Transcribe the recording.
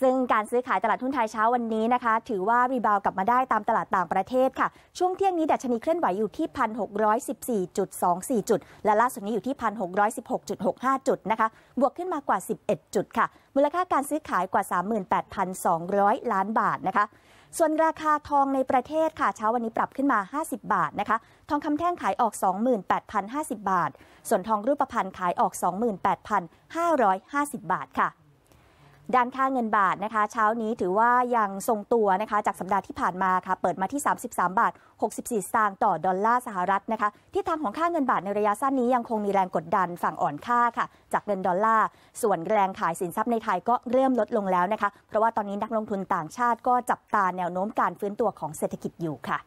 ซึ่งการซื้อขายตลาดทุนไทยเช้าวันนี้นะคะ ถือว่ารีบาวกลับมาได้ตามตลาดต่างประเทศค่ะ ช่วงเที่ยงนี้ดัชนีเคลื่อนไหวอยู่ที่1,614.24จุดและล่าสุดนี้อยู่ที่ 1,616.65จุดนะคะบวกขึ้นมากว่า 11 จุด ค่ะมูลค่าการซื้อขายกว่า 38,200 ล้านบาทนะคะ ส่วนราคาทองในประเทศค่ะเช้าวันนี้ปรับขึ้นมา 50 บาทนะคะทองคำแท่งขายออก 28,050 บาท ส่วนทองรูปพรรณขายออก 28,550 บาทค่ะด้านค่าเงินบาทนะคะ เช้านี้ถือว่ายังทรงตัวนะคะจากสัปดาห์ที่ผ่านมาค่ะ เปิดมาที่ 33 บาท 64 สตางค์ต่อดอลลาร์สหรัฐนะคะทิศทางของค่าเงินบาทในระยะสั้นนี้ยังคงมีแรงกดดันฝั่งอ่อนค่าค่ะ จากเงินดอลลาร์ส่วนแรงขายสินทรัพย์ในไทยก็เริ่มลดลงแล้วนะคะเพราะว่าตอนนี้นักลงทุนต่างชาติ ก็จับตาแนวโน้มการฟื้นตัวของเศรษฐกิจอยู่ค่ะ